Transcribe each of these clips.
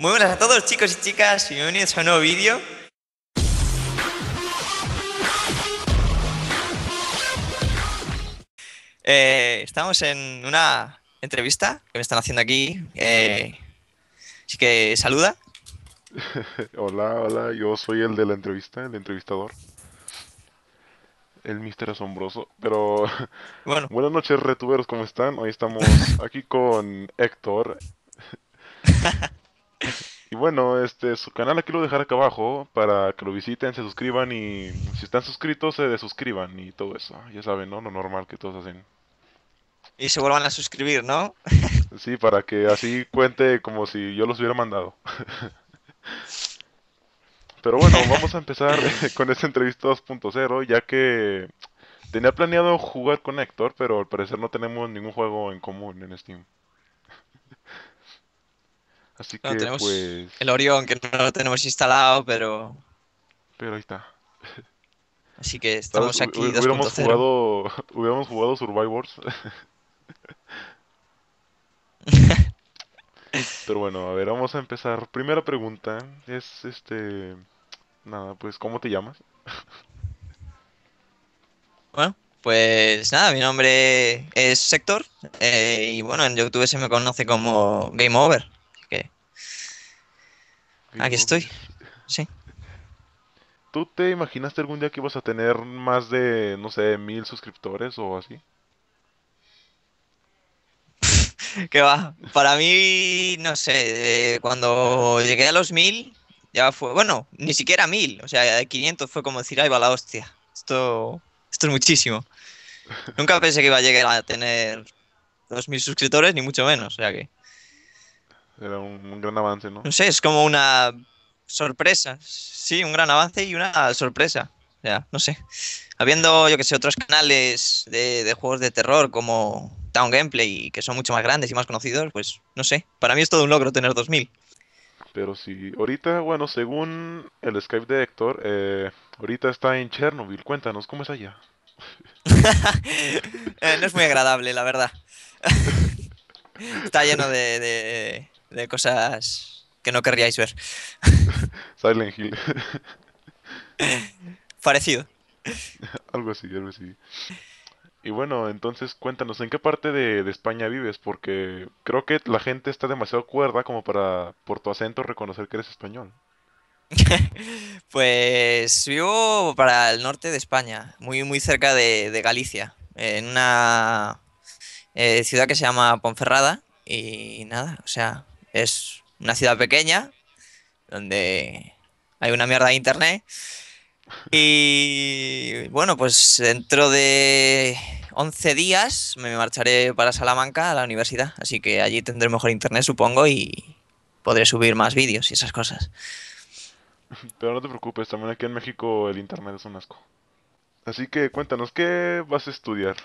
Muy buenas a todos chicos y chicas y bienvenidos a un nuevo vídeo. Eh, estamos en una entrevista que me están haciendo aquí. Eh, así que saluda. hola, hola, yo soy el de la entrevista, el entrevistador. El mister asombroso. Pero bueno. buenas noches, retuberos, ¿cómo están? Hoy estamos aquí con Héctor. Y bueno, este su canal aquí lo dejaré acá abajo para que lo visiten, se suscriban y si están suscritos se desuscriban y todo eso. Ya saben, ¿no? Lo normal que todos hacen. Y se vuelvan a suscribir, ¿no? sí, para que así cuente como si yo los hubiera mandado. Pero bueno, vamos a empezar con esta entrevista 2.0, ya que tenía planeado jugar con Hector, pero al parecer no tenemos ningún juego en común en Steam. Así que, tenemos pues, el Orión que no lo tenemos instalado, pero... Pero ahí está. Así que estamos aquí hubiéramos jugado, hubiéramos jugado Survivors. Pero bueno, a ver, vamos a empezar. Primera pregunta es este nada, pues ¿cómo te llamas? bueno, pues nada, mi nombre es Sector eh, y bueno, en YouTube se me conoce como Game Over. Aquí estoy. Sí. ¿Tú te imaginaste algún día que ibas a tener más de, no sé, mil suscriptores o así? que va. Para mí, no sé, eh, cuando llegué a los mil, ya fue, bueno, ni siquiera mil, o sea, de 500 fue como decir, ahí va la hostia. Esto, esto es muchísimo. Nunca pensé que iba a llegar a tener dos mil suscriptores, ni mucho menos, o sea que... Era un, gran avance, ¿no? No sé, es como una sorpresa. Sí, un gran avance y una sorpresa. Ya, no sé. Habiendo, yo que sé, otros canales de, juegos de terror como Town Gameplay, que son mucho más grandes y más conocidos, pues no sé. Para mí es todo un logro tener 2000. Pero si ahorita, bueno, según el Skype de Héctor, eh, ahorita está en Chernobyl. Cuéntanos, ¿cómo es allá? Eh, no es muy agradable, la verdad. está lleno de, de cosas que no querríais ver. Silent Hill. Parecido. algo así, algo así. Y bueno, entonces cuéntanos, ¿en qué parte de, España vives? Porque creo que la gente está demasiado cuerda como para, por tu acento, reconocer que eres español. pues vivo para el norte de España, muy, muy cerca de, Galicia, en una eh, ciudad que se llama Ponferrada. Y nada, o sea, es una ciudad pequeña donde hay una mierda de internet. Y bueno, pues dentro de 11 días me marcharé para Salamanca a la universidad, así que allí tendré mejor internet, supongo, y podré subir más vídeos y esas cosas. Pero no te preocupes, también aquí en México el internet es un asco. Así que cuéntanos, ¿qué vas a estudiar?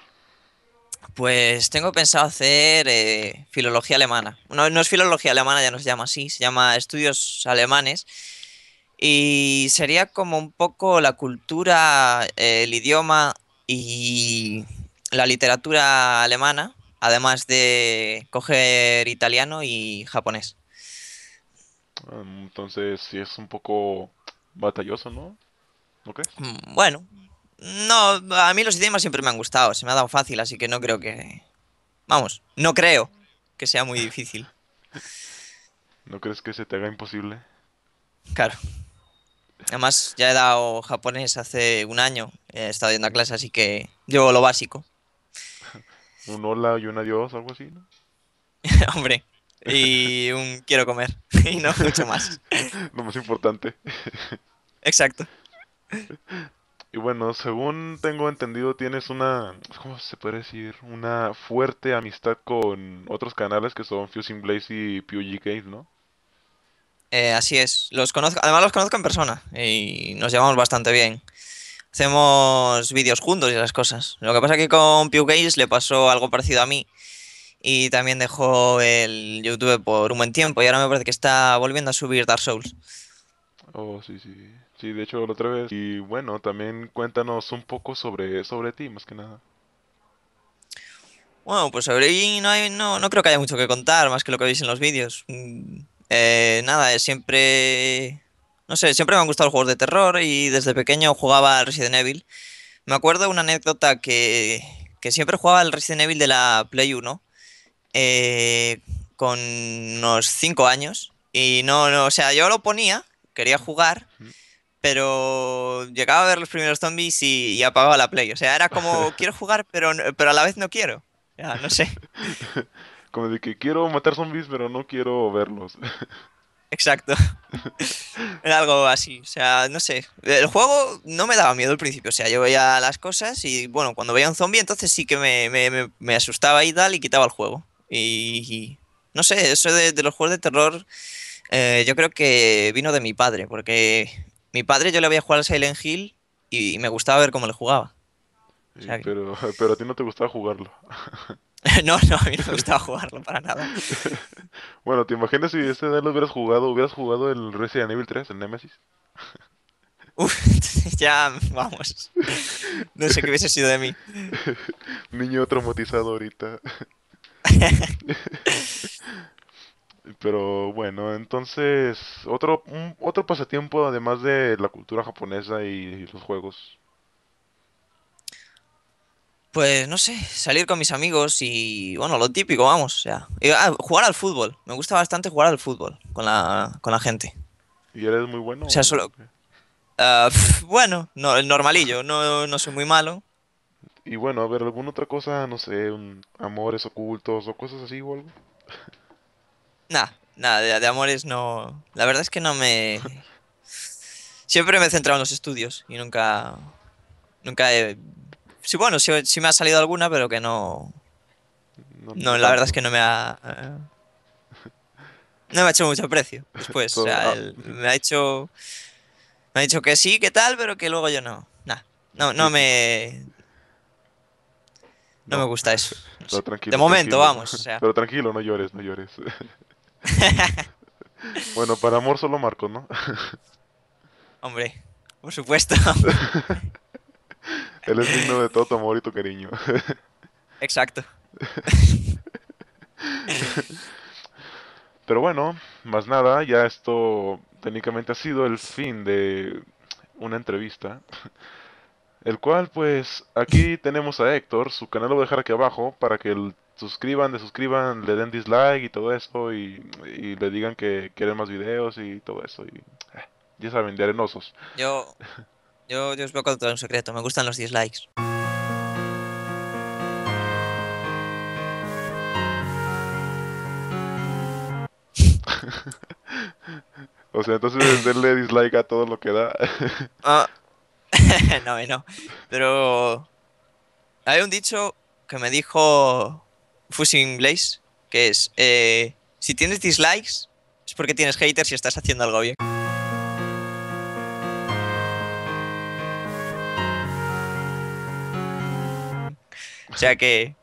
Pues tengo pensado hacer eh, filología alemana. No, es filología alemana, ya no se llama así, se llama estudios alemanes. Y sería como un poco la cultura, eh, el idioma y la literatura alemana, además de coger italiano y japonés. Entonces, sí es un poco batalloso, ¿no? ¿No mm, Bueno, no, a mí los idiomas siempre me han gustado, se me ha dado fácil, así que no creo que... Vamos, no creo que sea muy difícil. ¿No crees que se te haga imposible? Claro. Además, ya he dado japonés hace un año, he estado yendo a clase, así que llevo lo básico. un hola y un adiós, algo así, ¿no? Hombre, y un quiero comer, y no mucho más. lo más importante. Exacto. Y bueno, según tengo entendido, tienes una, ¿cómo se puede decir? Una fuerte amistad con otros canales que son Fusing Blaze y PewG ¿no? Eh, así es, los conozco, además los conozco en persona y nos llevamos bastante bien. Hacemos vídeos juntos y las cosas. Lo que pasa es que con Pew le pasó algo parecido a mí y también dejó el YouTube por un buen tiempo y ahora me parece que está volviendo a subir Dark Souls. Oh, sí, sí. Sí, de hecho, la otra vez. Y bueno, también cuéntanos un poco sobre, sobre ti, más que nada. Bueno, pues sobre mí no, no, no creo que haya mucho que contar, más que lo que veis en los vídeos. Eh, nada, siempre... No sé, siempre me han gustado los juegos de terror y desde pequeño jugaba al Resident Evil. Me acuerdo una anécdota que, que siempre jugaba al Resident Evil de la Play 1 eh, con unos 5 años. Y no, no, o sea, yo lo ponía, quería jugar pero llegaba a ver los primeros zombies y, apagaba la play. O sea, era como, quiero jugar, pero, pero a la vez no quiero. Ya, no sé. Como de que quiero matar zombies, pero no quiero verlos. Exacto. Era algo así. O sea, no sé. El juego no me daba miedo al principio. O sea, yo veía las cosas y, bueno, cuando veía un zombie, entonces sí que me, asustaba y tal y quitaba el juego. Y, no sé, eso de, los juegos de terror eh, yo creo que vino de mi padre, porque mi padre yo le había jugado al Silent Hill y, me gustaba ver cómo le jugaba. pero, a ti no te gustaba jugarlo. no, no, a mí no me gustaba jugarlo para nada. bueno, ¿te imaginas si ese edad lo hubieras jugado? ¿Hubieras jugado el Resident Evil 3, el Nemesis? Uf, ya, vamos. No sé qué hubiese sido de mí. Niño traumatizado ahorita. Pero bueno, entonces, otro, otro pasatiempo además de la cultura japonesa y, los juegos. Pues no sé, salir con mis amigos y bueno, lo típico, vamos. O eh, ah, jugar al fútbol. Me gusta bastante jugar al fútbol con la, con la gente. ¿Y eres muy bueno? O sea, solo... Ah, bueno, no, el normalillo, no, no soy muy malo. Y bueno, a ver, ¿alguna otra cosa? No sé, amores ocultos o cosas así o algo. Nada, nada, de, amores no. La verdad es que no me. Siempre me he centrado en los estudios y nunca. Nunca he. Sí, bueno, sí, me ha salido alguna, pero que no. No, la verdad es que no me ha. No me ha hecho mucho precio después. o sea, ah. me ha hecho. Me ha dicho que sí, que tal, pero que luego yo no. Nah, no, no me. No, me gusta eso. de momento, vamos. Pero tranquilo, no llores, no llores. bueno, para amor solo Marco, ¿no? Hombre, por supuesto. Él es digno de todo tu amor y tu cariño. Exacto. Pero bueno, más nada, ya esto técnicamente ha sido el fin de una entrevista. El cual, pues, aquí tenemos a Héctor, su canal lo voy a dejar aquí abajo para que el suscriban, suscriban, le den dislike y todo eso. Y, le digan que quieren más videos y todo eso. Y eh, ya saben, de arenosos. Yo, yo, yo os voy a contar un secreto. Me gustan los dislikes. o sea, entonces denle dislike a todo lo que da. ah. no, eh, no. Pero hay un dicho que me dijo Fusing Blaze, que es, eh, si tienes dislikes, es porque tienes haters y estás haciendo algo bien. O sea que...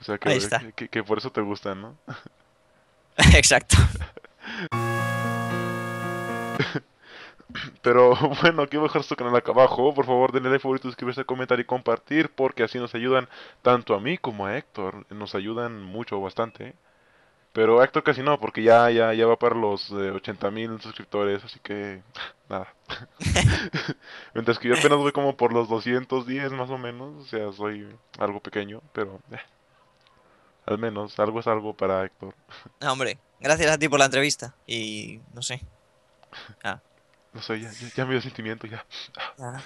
O sea que, que por eso te gustan, ¿no? Exacto. Pero bueno, quiero dejar su canal acá abajo. Por favor, denle like, favorito, suscribirse, comentar y compartir. Porque así nos ayudan tanto a mí como a Héctor. Nos ayudan mucho, bastante. Pero a Héctor casi no, porque ya, ya, ya va para los 80.000 eh, mil suscriptores. Así que nada. Mientras que yo apenas voy como por los 210 más o menos. O sea, soy algo pequeño, pero... Eh, al menos, algo es algo para Héctor. hombre, gracias a ti por la entrevista. Y no sé. Ah. No sé, ya, ya, me dio sentimiento, ya. Me ah,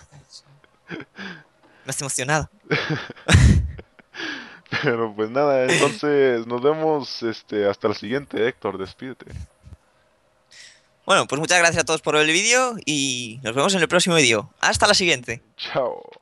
has emocionado. Pero pues nada, entonces nos vemos este, hasta el siguiente, Héctor, despídete. Bueno, pues muchas gracias a todos por el vídeo y nos vemos en el próximo vídeo. Hasta la siguiente. Chao.